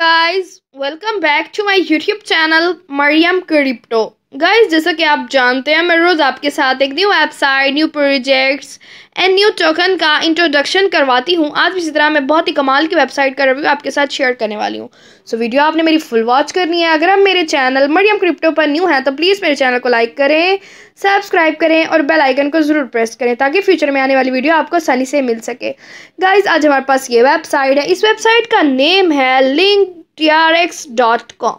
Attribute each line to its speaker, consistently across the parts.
Speaker 1: guys welcome back to my youtube channel mariam crypto guys जैसा कि आप जानते हैं मैं रोज़ आपके साथ एक new website new projects and new token का इंट्रोडक्शन करवाती हूँ आज भी इसी तरह मैं बहुत ही कमाल की वेबसाइट का रिव्यू आपके साथ शेयर करने वाली हूँ सो so, वीडियो आपने मेरी फुल वॉच करनी है अगर आप मेरे चैनल मरियम क्रिप्टो पर न्यू हैं तो प्लीज़ मेरे चैनल को लाइक करें सब्सक्राइब करें और बेल आइकन को ज़रूर प्रेस करें ताकि फ्यूचर में आने वाली वीडियो आपको आसानी से मिल सके गाइज़ आज हमारे पास ये वेबसाइट है इस वेबसाइट का नेम है link T R X dot com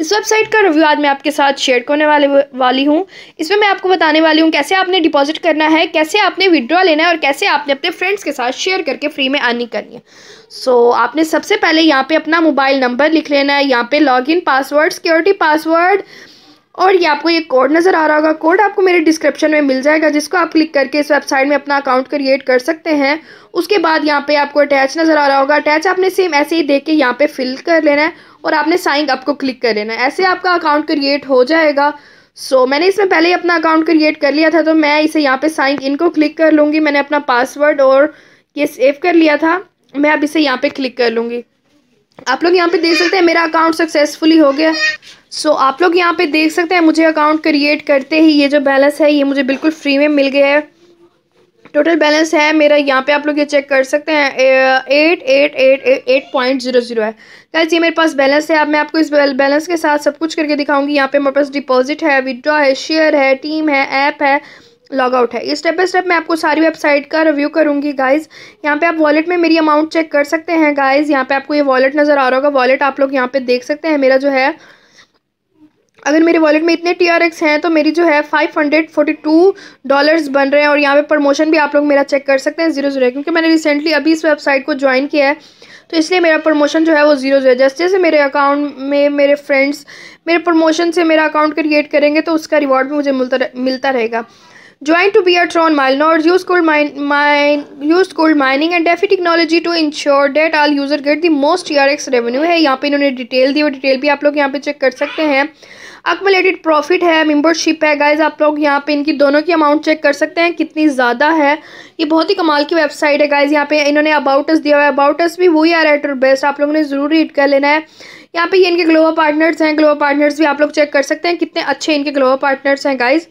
Speaker 1: इस वेबसाइट का रिव्यू आज मैं आपके साथ शेयर करने वाले वाली हूँ इसमें मैं आपको बताने वाली हूँ कैसे आपने डिपॉजिट करना है कैसे आपने विड्रॉ लेना है और कैसे आपने अपने फ्रेंड्स के साथ शेयर करके फ्री में अर्निंग करनी है सो so, आपने सबसे पहले यहाँ पे अपना मोबाइल नंबर लिख लेना है यहाँ पे लॉगिन पासवर्ड सिक्योरिटी पासवर्ड और ये आपको ये कोड नज़र आ रहा होगा कोड आपको मेरे डिस्क्रिप्शन में मिल जाएगा जिसको आप क्लिक करके इस वेबसाइट में अपना अकाउंट क्रिएट कर सकते हैं उसके बाद यहाँ पे आपको अटैच नज़र आ रहा होगा अटैच आपने सेम ऐसे ही देख के यहाँ पे फिल कर लेना है और आपने साइन अप को क्लिक कर लेना है ऐसे आपका अकाउंट क्रिएट हो जाएगा सो so, मैंने इसमें पहले ही अपना अकाउंट क्रिएट कर लिया था तो मैं इसे यहाँ पर साइन इन को क्लिक कर लूँगी मैंने अपना पासवर्ड और ये सेव कर लिया था मैं अब इसे यहाँ पर क्लिक कर लूँगी आप लोग यहाँ पर देख सकते हैं मेरा अकाउंट सक्सेसफुली हो गया सो so, आप लोग यहाँ पे देख सकते हैं मुझे अकाउंट क्रिएट करते ही ये जो बैलेंस है ये मुझे बिल्कुल फ्री में मिल गया है टोटल बैलेंस है मेरा यहाँ पे आप लोग ये चेक कर सकते हैं eight eight eight eight point zero zero है गैस ये मेरे पास बैलेंस है अब मैं आपको इस बैलेंस के साथ सब कुछ करके दिखाऊंगी यहाँ पे मेरे पास डिपॉजिट है विड्रॉ है शेयर है टीम है ऐप है लॉग आउट है स्टेप बाय स्टेप मैं आपको सारी वेबसाइट का रिव्यू करूंगी गाइस यहाँ पे आप वॉलेट में मेरी अमाउंट चेक कर सकते हैं गाइस यहाँ पे आपको ये वॉलेट नज़र आ रहा होगा वॉलेट आप लोग यहाँ पे देख सकते हैं मेरा जो है अगर मेरे वॉलेट में इतने टी आर एक्स हैं तो मेरी जो है five hundred forty two dollars बन रहे हैं और यहाँ पे प्रमोशन भी आप लोग मेरा चेक कर सकते हैं जीरो जीरो क्योंकि मैंने रिसेंटली अभी इस वेबसाइट को ज्वाइन किया है तो इसलिए मेरा प्रमोशन जो है वो जीरो जीरो जैसे जैसे मेरे अकाउंट में मेरे फ्रेंड्स मेरे प्रमोशन से मेरा अकाउंट क्रिएट करेंगे तो उसका रिवॉर्ड भी मुझे मिलता मिलता रहेगा joined to Beertron Milnode used coal mine, mine used coal mining and DeFi technology to ensure that all user get the most TRX e revenue है यहाँ पे इन्होंने डिटेल दी वो डिटेल भी आप लोग यहाँ पे चेक कर सकते हैं अकमलेटेड प्रॉफिट है मेम्बरशिप है गाइज आप लोग यहाँ पे इनकी दोनों की अमाउंट चेक कर सकते हैं कितनी ज़्यादा है ये बहुत ही कमाल की वेबसाइट है गाइज यहाँ पे इन्होंने अबाउटस दिया हुआ है अबाउटस भी वही आर एट बेस्ट आप लोगों ने ज़रूर रीड कर लेना है यहाँ पे ये इनके ग्लोबल पार्टनर्स हैं ग्लोबल पार्टनर्स भी आप लोग चेक कर सकते हैं कितने अच्छे इनके ग्लोबल पार्टनर्स हैं गाइज़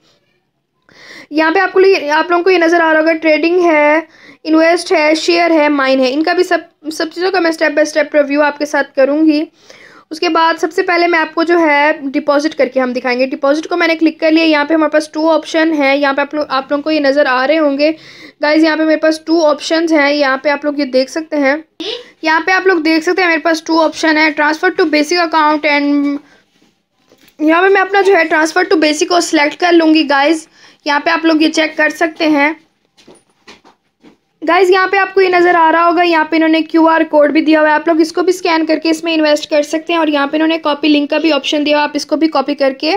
Speaker 1: यहाँ पे आपको आप लोगों को ये नज़र आ रहा होगा ट्रेडिंग है इन्वेस्ट है शेयर है माइन है इनका भी सब सब चीज़ों का मैं स्टेप बाय स्टेप रिव्यू आपके साथ करूँगी उसके बाद सबसे पहले मैं आपको जो है डिपॉजिट करके हम दिखाएंगे डिपॉजिट को मैंने क्लिक कर लिया यहाँ पे हमारे पास टू ऑप्शन है यहाँ पे आप लोग आप लोगों को ये नज़र आ रहे होंगे गाइज यहाँ पे मेरे पास टू ऑप्शन हैं यहाँ पे आप लोग ये देख सकते हैं यहाँ पे आप लोग देख सकते हैं मेरे पास टू ऑप्शन है transfer to basic account and यहाँ पर मैं अपना जो है ट्रांसफ़र टू बेसिक को सिलेक्ट कर लूँगी गाइज़ यहाँ पे आप लोग ये चेक कर सकते हैं गाइज यहाँ पे आपको ये नज़र आ रहा होगा यहाँ पे इन्होंने क्यू आर कोड भी दिया हुआ है आप लोग इसको भी स्कैन करके इसमें इन्वेस्ट कर सकते हैं और यहाँ पे इन्होंने कॉपी लिंक का भी ऑप्शन दिया हुआ आप इसको भी कॉपी करके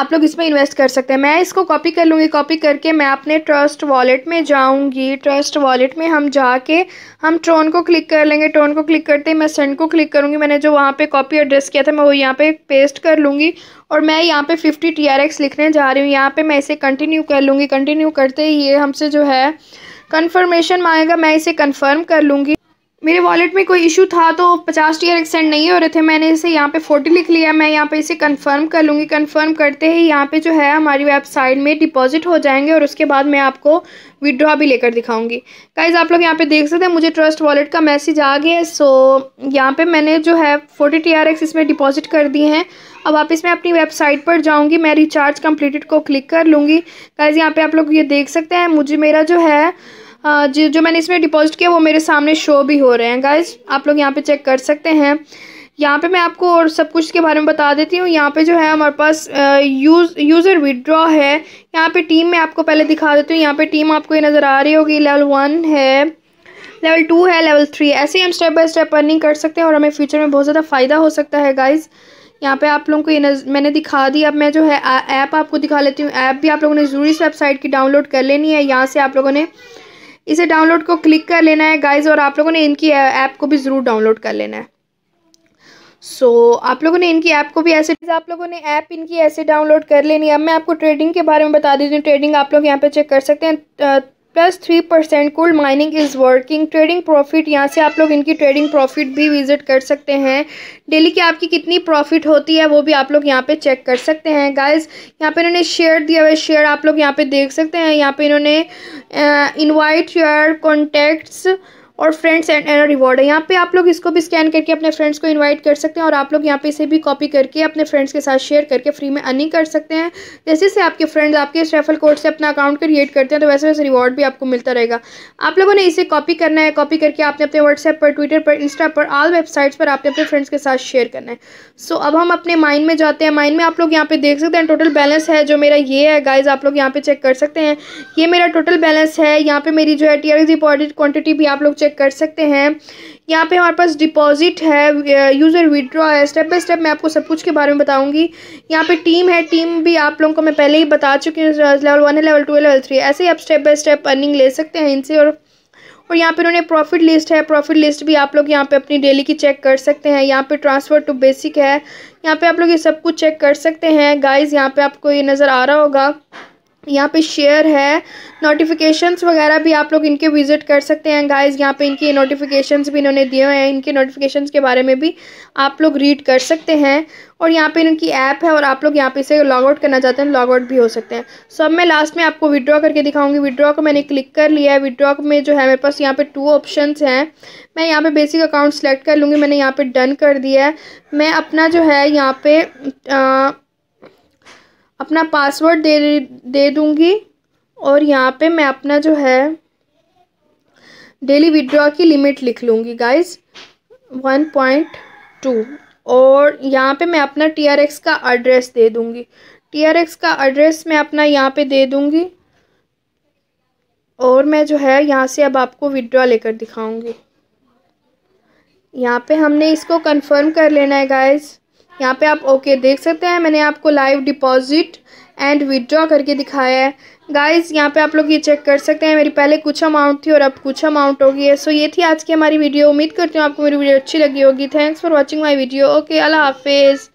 Speaker 1: आप लोग इसमें इन्वेस्ट कर सकते हैं मैं इसको कॉपी कर लूँगी कॉपी करके मैं अपने ट्रस्ट वॉलेट में जाऊँगी ट्रस्ट वॉलेट में हम जाके हम ट्रोन को क्लिक कर लेंगे ट्रोन को क्लिक करते ही मैं सेंड को क्लिक करूँगी मैंने जो वहाँ पर कॉपी एड्रेस किया था मैं वो यहाँ पर पेस्ट कर लूँगी और मैं यहाँ पर फिफ्टी टी लिखने जा रही हूँ यहाँ पर मैं इसे कंटिन्यू कर लूँगी कंटिन्यू करते ही ये हमसे जो है कन्फर्मेशन मांगेगा मैं इसे कंफर्म कर लूँगी मेरे वॉलेट में कोई इशू था तो पचास टीयर एक्सेंड नहीं हो रहे थे मैंने इसे यहाँ पे फोर्टी लिख लिया मैं यहाँ पे इसे कंफर्म कर लूँगी कंफर्म करते ही यहाँ पे जो है हमारी वेबसाइट में डिपॉजिट हो जाएंगे और उसके बाद मैं आपको विड्रॉ भी लेकर दिखाऊंगी काइज आप लोग यहाँ पे देख सकते हैं मुझे ट्रस्ट वॉलेट का मैसेज आ गया सो यहाँ पर मैंने जो है फोर्टी टी आर एक्स इसमें डिपॉजिट कर दिए हैं अब आप इसमें अपनी वेबसाइट पर जाऊँगी मैं रिचार्ज कम्प्लीटेड को क्लिक कर लूँगी काइज़ यहाँ पर आप लोग ये देख सकते हैं मुझे मेरा जो है जो जो मैंने इसमें डिपॉजिट किया वो मेरे सामने शो भी हो रहे हैं गाइज आप लोग यहाँ पे चेक कर सकते हैं यहाँ पे मैं आपको और सब कुछ के बारे में बता देती हूँ यहाँ पे जो है हमारे पास यूज यूज़र विड्रॉ है यहाँ पे टीम मैं आपको पहले दिखा देती हूँ यहाँ पे टीम आपको ये नज़र आ रही होगी लेवल वन है लेवल टू है लेवल थ्री ऐसे ही हम स्टेप बाय स्टेप अर्निंग कर सकते हैं और हमें फ्यूचर में बहुत ज़्यादा फ़ायदा हो सकता है गाइज़ यहाँ पे आप लोगों को ये नज, मैंने दिखा दी अब मैं जो है ऐप आपको दिखा लेती हूँ ऐप भी आप लोगों ने ज़रूरी इस वेबसाइट की डाउनलोड कर लेनी है यहाँ से आप लोगों ने इसे डाउनलोड को क्लिक कर लेना है गाइज और आप लोगों ने इनकी ऐप को भी ज़रूर डाउनलोड कर लेना है सो so, आप लोगों ने इनकी ऐप को भी ऐसे आप लोगों ने ऐप इनकी ऐसे डाउनलोड कर लेनी है अब मैं आपको ट्रेडिंग के बारे में बता देती हूँ ट्रेडिंग आप लोग यहाँ पे चेक कर सकते हैं plus three percent cool mining is working trading profit यहाँ से आप लोग इनकी ट्रेडिंग प्रॉफिट भी विज़िट कर सकते हैं डेली की आपकी कितनी प्रॉफिट होती है वो भी आप लोग यहाँ पे चेक कर सकते हैं गाइस यहाँ पे इन्होंने शेयर दिया हुआ शेयर आप लोग यहाँ पे देख सकते हैं यहाँ पे इन्होंने इनवाइट योर कॉन्टैक्ट्स और फ्रेंड्स एंड एरर रिवॉर्ड है यहाँ पे आप लोग इसको भी स्कैन करके अपने फ्रेंड्स को इनवाइट कर सकते हैं और आप लोग यहाँ पे इसे भी कॉपी करके अपने फ्रेंड्स के साथ शेयर करके फ्री में अर्निंग कर सकते हैं जैसे से आपके फ्रेंड्स आपके इस रेफल कोड से अपना अकाउंट क्रिएट करते हैं तो वैसे वैसे रिवॉर्ड भी आपको मिलता रहेगा आप लोगों ने इसे कॉपी करना है कॉपी करके आपने अपने व्हाट्सएप पर ट्विटर पर इंस्टा पर आल वेबसाइट्स पर आपने अपने फ्रेंड्स के साथ शेयर करना है सो अब हम अपने माइंड में जाते हैं माइंड में आप लोग यहाँ पे देख सकते हैं टोटल बैलेंस है जो मेरा ये है गाइज आप लोग यहाँ पे चेक कर सकते हैं ये मेरा टोटल बैलेंस है यहाँ पे मेरी जो है टी डिपॉजिट क्वान्टिटी भी आप लोग चेक कर सकते हैं यहाँ पे हमारे पास डिपॉजिट है यूज़र विड्रॉ है स्टेप बाय स्टेप मैं आपको सब कुछ के बारे में बताऊंगी यहाँ पे टीम है टीम भी आप लोगों को मैं पहले ही बता चुकी हूँ लेवल वन है लेवल टू है लेवल थ्री ऐसे ही आप स्टेप बाय स्टेप अर्निंग ले सकते हैं इनसे और और यहाँ पे उन्होंने प्रॉफिट लिस्ट है प्रॉफिट लिस्ट भी आप लोग यहाँ पे अपनी डेली की चेक कर सकते हैं यहाँ पे ट्रांसफ़र टू बेसिक है यहाँ पे आप लोग ये सब कुछ चेक कर सकते हैं गाइस यहाँ पे आपको ये नज़र आ रहा होगा यहाँ पे शेयर है नोटिफिकेशंस वगैरह भी आप लोग इनके विज़िट कर सकते हैं गाइस यहाँ पे इनकी नोटिफिकेशंस भी इन्होंने दिए हुए हैं इनके नोटिफिकेशंस के बारे में भी आप लोग रीड कर सकते हैं और यहाँ पे इनकी ऐप है और आप लोग यहाँ पे इसे लॉग आउट करना चाहते हैं लॉग आउट भी हो सकते हैं सब मैं लास्ट में आपको विड्रॉ करके दिखाऊंगी विड्रॉ को मैंने क्लिक कर लिया है विड्रॉ में जो है मेरे पास यहाँ पे टू ऑप्शन हैं मैं यहाँ पे बेसिक अकाउंट सेलेक्ट कर लूँगी मैंने यहाँ पे डन कर दिया है मैं अपना जो है यहाँ पे आ, अपना पासवर्ड दे दे दूँगी और यहाँ पे मैं अपना जो है डेली विड्रॉ की लिमिट लिख लूँगी गाइस वन पॉइंट टू और यहाँ पे मैं अपना टी आर एक्स का एड्रेस दे दूँगी टी आर एक्स का एड्रेस मैं अपना यहाँ पे दे दूँगी और मैं जो है यहाँ से अब आपको विड्रॉ लेकर दिखाऊँगी यहाँ पे हमने इसको कंफर्म कर लेना है गाइज़ यहाँ पे आप ओके देख सकते हैं मैंने आपको लाइव डिपॉजिट एंड विदड्रॉ करके दिखाया है गाइस यहाँ पे आप लोग ये चेक कर सकते हैं मेरी पहले कुछ अमाउंट थी और अब कुछ अमाउंट हो गई है सो ये थी आज की हमारी वीडियो उम्मीद करती हूँ आपको मेरी वीडियो अच्छी लगी होगी thanks for watching my video okay अल्लाह हाफिज़